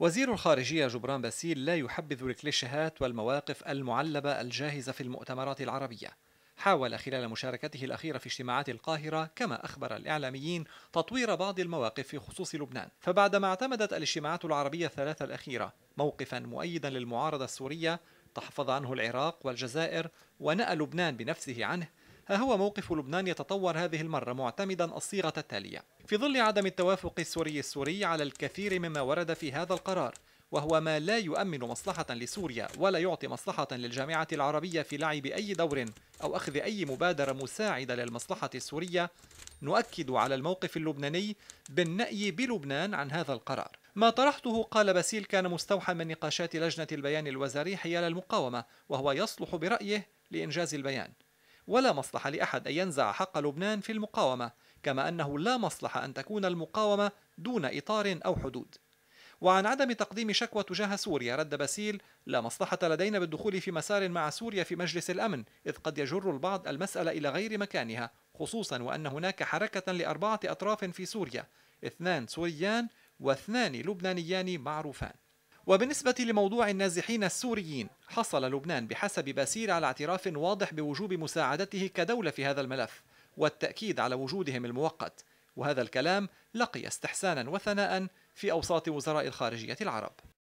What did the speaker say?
وزير الخارجية جبران باسيل لا يحبذ الكليشيهات والمواقف المعلبة الجاهزة في المؤتمرات العربية حاول خلال مشاركته الأخيرة في اجتماعات القاهرة كما أخبر الإعلاميين تطوير بعض المواقف في خصوص لبنان فبعدما اعتمدت الاجتماعات العربية الثلاثة الأخيرة موقفا مؤيدا للمعارضة السورية تحفظ عنه العراق والجزائر ونأى لبنان بنفسه عنه ها هو موقف لبنان يتطور هذه المرة معتمدا الصيغة التالية في ظل عدم التوافق السوري السوري على الكثير مما ورد في هذا القرار وهو ما لا يؤمن مصلحة لسوريا ولا يعطي مصلحة للجامعة العربية في لعب أي دور أو أخذ أي مبادرة مساعدة للمصلحة السورية نؤكد على الموقف اللبناني بالنأي بلبنان عن هذا القرار ما طرحته قال باسيل كان مستوحى من نقاشات لجنة البيان الوزاري حيال المقاومة وهو يصلح برأيه لإنجاز البيان ولا مصلحة لأحد أن ينزع حق لبنان في المقاومة كما أنه لا مصلحة أن تكون المقاومة دون إطار أو حدود وعن عدم تقديم شكوى تجاه سوريا رد باسيل لا مصلحة لدينا بالدخول في مسار مع سوريا في مجلس الأمن إذ قد يجر البعض المسألة إلى غير مكانها خصوصا وأن هناك حركة لأربعة أطراف في سوريا اثنان سوريان واثنان لبنانيان معروفان وبالنسبة لموضوع النازحين السوريين حصل لبنان بحسب باسيل على اعتراف واضح بوجوب مساعدته كدولة في هذا الملف والتأكيد على وجودهم المؤقت وهذا الكلام لقي استحسانا وثناء في أوساط وزراء الخارجية العرب